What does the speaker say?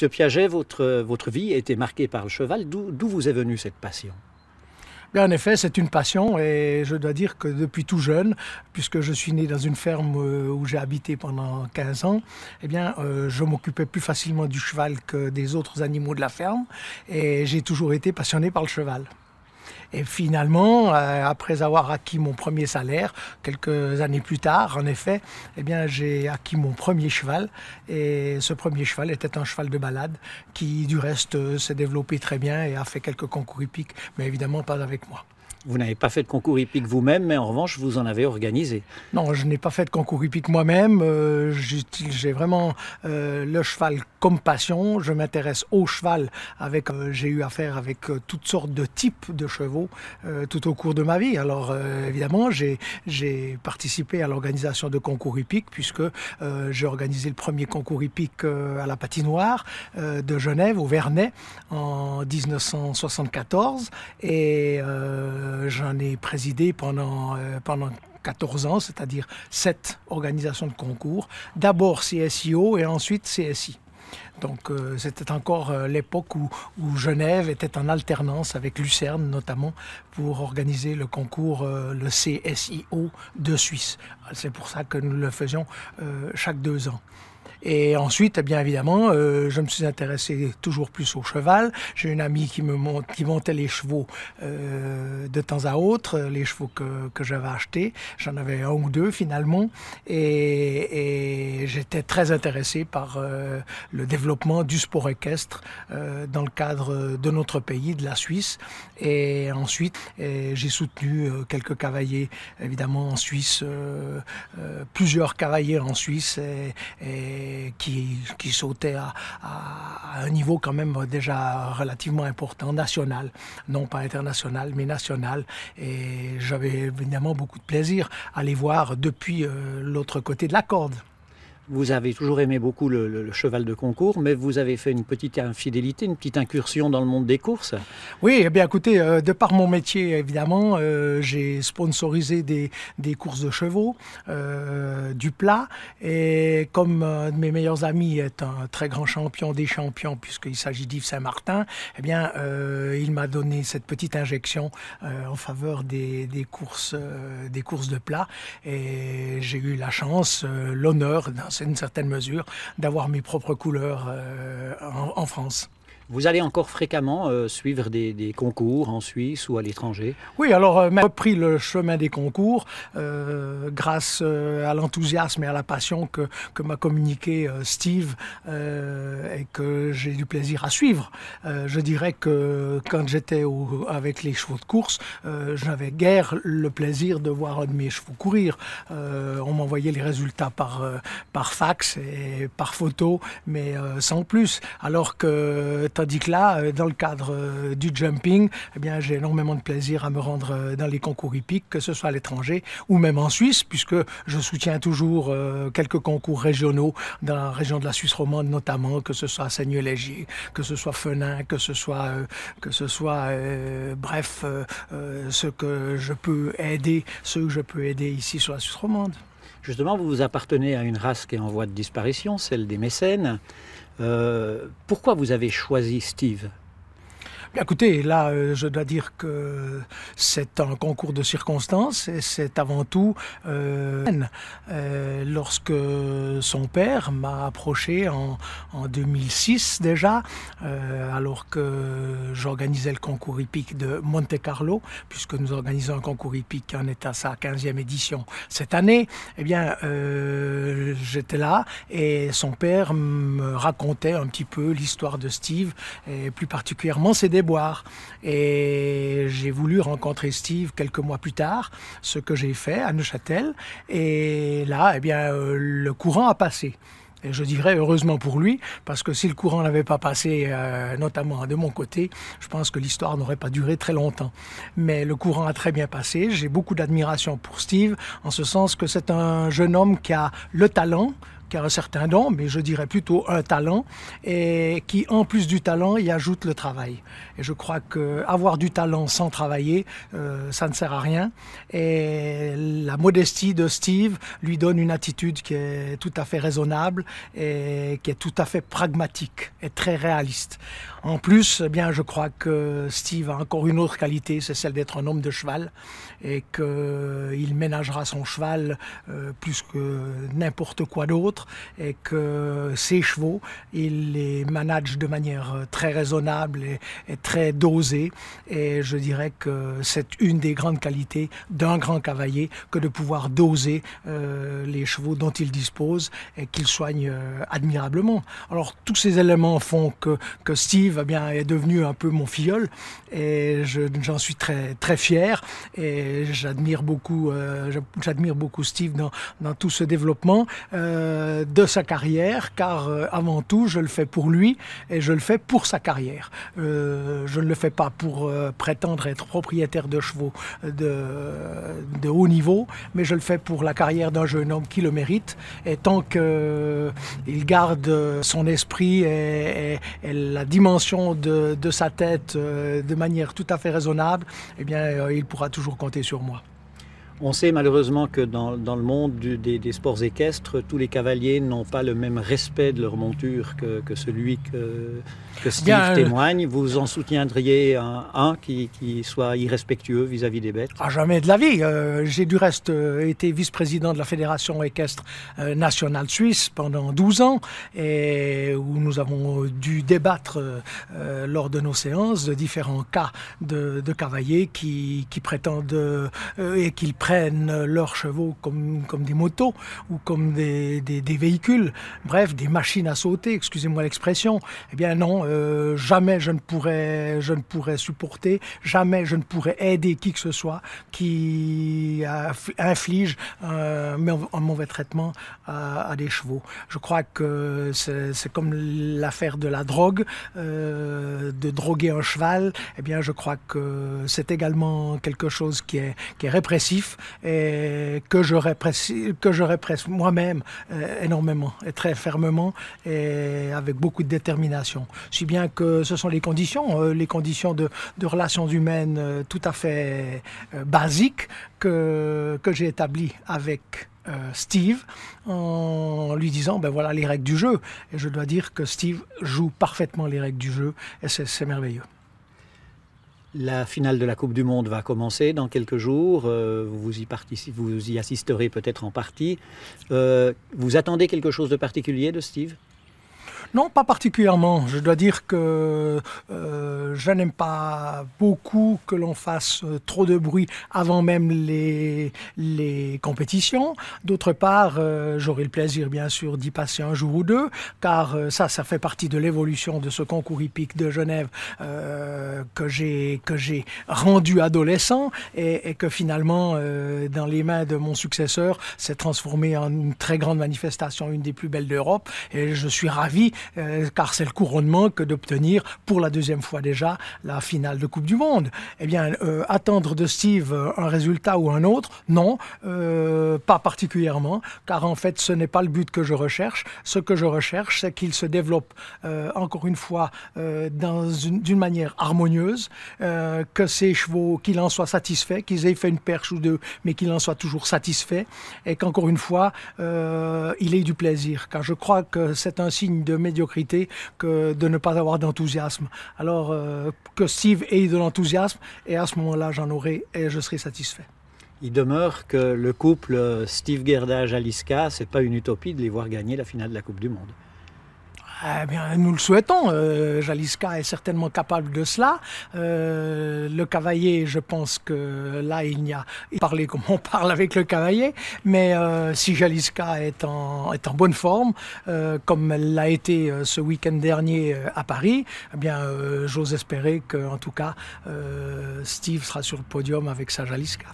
Monsieur Piaget, votre, votre vie a été marquée par le cheval. D'où vous est venue cette passion Bien, en effet, c'est une passion et je dois dire que depuis tout jeune, puisque je suis né dans une ferme euh, où j'ai habité pendant 15 ans, eh bien, euh, je m'occupais plus facilement du cheval que des autres animaux de la ferme et j'ai toujours été passionné par le cheval. Et finalement, euh, après avoir acquis mon premier salaire, quelques années plus tard, en effet, eh bien, j'ai acquis mon premier cheval. Et ce premier cheval était un cheval de balade qui, du reste, euh, s'est développé très bien et a fait quelques concours hippiques, mais évidemment pas avec moi. Vous n'avez pas fait de concours hippique vous-même, mais en revanche, vous en avez organisé. Non, je n'ai pas fait de concours hippique moi-même. Euh, j'ai vraiment le cheval comme passion. Je m'intéresse au cheval. Avec, euh, j'ai eu affaire avec euh, toutes sortes de types de chevaux euh, tout au cours de ma vie. Alors évidemment, j'ai, j'ai participé à l'organisation de concours hippiques puisque j'ai organisé le premier concours hippique à la patinoire de Genève au Vernet en 1974 et j'en ai présidé pendant pendant 14 ans, c'est-à-dire 7 organisations de concours, d'abord CSIO et ensuite CSI. Donc euh, c'était encore euh, l'époque où, Genève était en alternance avec Lucerne notamment pour organiser le concours, euh, le CSIO de Suisse. C'est pour ça que nous le faisions chaque deux ans. Et ensuite, eh bien évidemment, euh, je me suis intéressé toujours plus au cheval. J'ai une amie qui me monte, qui montait les chevaux euh, de temps à autre, euh, les chevaux que, que j'avais achetés. J'en avais un ou deux finalement, et, et j'étais très intéressé par euh, le développement du sport équestre dans le cadre de notre pays, de la Suisse. Et ensuite, j'ai soutenu quelques cavaliers, évidemment en Suisse, plusieurs cavaliers en Suisse. et, et qui, sautait à, à, un niveau quand même déjà relativement important, national, non pas international, mais national. Et j'avais évidemment beaucoup de plaisir à les voir depuis euh, l'autre côté de la corde. Vous avez toujours aimé beaucoup le, cheval de concours, mais vous avez fait une petite infidélité, une petite incursion dans le monde des courses. Oui, eh bien écoutez, euh, de par mon métier, évidemment, euh, j'ai sponsorisé des, courses de chevaux, euh, du plat, et comme un de mes meilleurs amis est un très grand champion des champions, puisqu'il s'agit d'Yves Saint-Martin, eh bien, il m'a donné cette petite injection en faveur des, courses, des courses de plat, et j'ai eu la chance, l'honneur d'un une certaine mesure d'avoir mes propres couleurs euh, en France. Vous allez encore fréquemment euh, suivre des, concours en Suisse ou à l'étranger Oui, alors j'ai euh, repris le chemin des concours euh, grâce à l'enthousiasme et à la passion que, que m'a communiqué Steve et que j'ai du plaisir à suivre. je dirais que quand j'étais avec les chevaux de course, j'avais guère le plaisir de voir un de mes chevaux courir. on m'envoyait les résultats par, par fax et par photo, mais sans plus. Alors que dit que là, euh, dans le cadre euh, du jumping, eh bien, j'ai énormément de plaisir à me rendre euh, dans les concours hippiques, que ce soit à l'étranger ou même en Suisse, puisque je soutiens toujours quelques concours régionaux dans la région de la Suisse romande, notamment, que ce soit à Seigneux-Légier, que ce soit Fenin, que ce soit, que ce soit bref, ce que je peux aider, ceux que je peux aider ici sur la Suisse romande. Justement, vous appartenez à une race qui est en voie de disparition, celle des mécènes. Euh, pourquoi vous avez choisi Steve écoutez, là, euh, je dois dire que c'est un concours de circonstances et c'est avant tout euh, euh, lorsque son père m'a approché en, 2006 déjà, alors que j'organisais le concours hippique de Monte Carlo, puisque nous organisons un concours hippique en est à sa 15e édition cette année, eh bien, j'étais là et son père me racontait un petit peu l'histoire de Steve et plus particulièrement ses boire. Et j'ai voulu rencontrer Steve quelques mois plus tard, ce que j'ai fait à Neuchâtel. Et là, eh bien, euh, le courant a passé. Et je dirais heureusement pour lui, parce que si le courant n'avait pas passé, euh, notamment de mon côté, je pense que l'histoire n'aurait pas duré très longtemps. Mais le courant a très bien passé. J'ai beaucoup d'admiration pour Steve, en ce sens que c'est un jeune homme qui a le talent, qui un certain don, mais je dirais plutôt un talent, et qui, en plus du talent, y ajoute le travail. Et je crois qu'avoir du talent sans travailler, euh, ça ne sert à rien. Et la modestie de Steve lui donne une attitude qui est tout à fait raisonnable et qui est tout à fait pragmatique et très réaliste. En plus, eh bien, je crois que Steve a encore une autre qualité, c'est celle d'être un homme de cheval et qu'il ménagera son cheval euh, plus que n'importe quoi d'autre et que ses chevaux, il les manage de manière euh, très raisonnable et, très dosée. Et je dirais que c'est une des grandes qualités d'un grand cavalier que de pouvoir doser euh, les chevaux dont il dispose et qu'il soigne euh, admirablement. Alors tous ces éléments font que, que Steve eh bien, est devenu un peu mon filleul et j'en suis très, très fier et j'admire beaucoup, j'admire beaucoup Steve dans, dans tout ce développement. Euh, de sa carrière, car euh, avant tout, je le fais pour lui et je le fais pour sa carrière. Euh, je ne le fais pas pour prétendre être propriétaire de chevaux de, haut niveau, mais je le fais pour la carrière d'un jeune homme qui le mérite. Et tant qu'il garde son esprit et, la dimension de, de sa tête de manière tout à fait raisonnable, eh bien, il pourra toujours compter sur moi. On sait malheureusement que dans, le monde des, sports équestres, tous les cavaliers n'ont pas le même respect de leur monture que, celui que, que Steve euh, témoigne. Vous en soutiendriez un, qui, soit irrespectueux vis-à-vis des bêtes ah, jamais de la vie. Euh, j'ai du reste euh, été vice-président de la Fédération équestre nationale suisse pendant 12 ans où nous avons dû débattre lors de nos séances de différents cas de, cavaliers qui, prétendent et qu'ils prétendent prennent leurs chevaux comme, comme des motos ou comme des, des, véhicules, bref, des machines à sauter, excusez-moi l'expression, eh bien non, euh, jamais je ne, pourrais, je ne pourrais supporter, jamais je ne pourrais aider qui que ce soit qui inflige un, mauvais traitement à, des chevaux. Je crois que c'est comme l'affaire de la drogue, euh, de droguer un cheval, eh bien je crois que c'est également quelque chose qui est, qui est répressif et que je répresse, que moi-même euh, énormément et très fermement et avec beaucoup de détermination. Si bien que ce sont les conditions, euh, les conditions de, relations humaines euh, tout à fait basiques que, que j'ai établies avec Steve en lui disant ben voilà les règles du jeu et je dois dire que Steve joue parfaitement les règles du jeu et c'est merveilleux. La finale de la Coupe du Monde va commencer dans quelques jours. Euh, vous, y vous y assisterez peut-être en partie. Euh, vous attendez quelque chose de particulier de Steve non, pas particulièrement. Je dois dire que euh, je n'aime pas beaucoup que l'on fasse euh, trop de bruit avant même les, les compétitions. D'autre part, euh, j'aurai le plaisir bien sûr d'y passer un jour ou deux, car ça, ça fait partie de l'évolution de ce concours hippique de Genève que j'ai que j'ai rendu adolescent et, et que finalement, dans les mains de mon successeur, s'est transformé en une très grande manifestation, une des plus belles d'Europe. Et je suis ravi euh, car c'est le couronnement que d'obtenir pour la deuxième fois déjà la finale de Coupe du Monde. Eh bien, euh, attendre de Steve un résultat ou un autre, non, euh, pas particulièrement, car en fait, ce n'est pas le but que je recherche. Ce que je recherche, c'est qu'il se développe, encore une fois, d'une manière harmonieuse, que ses chevaux, qu'il en soit satisfait, qu'ils aient fait une perche ou deux, mais qu'il en soit toujours satisfait, et qu'encore une fois, il ait du plaisir, car je crois que c'est un signe de médiocrité que de ne pas avoir d'enthousiasme. Alors euh, que Steve ait de l'enthousiasme, et à ce moment-là, j'en aurai et je serai satisfait. Il demeure que le couple Steve Gerdage-Aliska, c'est pas une utopie de les voir gagner la finale de la Coupe du Monde. Eh bien, nous le souhaitons. Euh, Jaliska est certainement capable de cela. Euh, le cavalier, je pense que là, il n'y a parlé comme on parle avec le cavalier. Mais euh, si Jalisca est en, est en bonne forme, euh, comme elle l'a été ce week-end dernier à Paris, eh bien, j'ose espérer que en tout cas, Steve sera sur le podium avec sa Jalisca.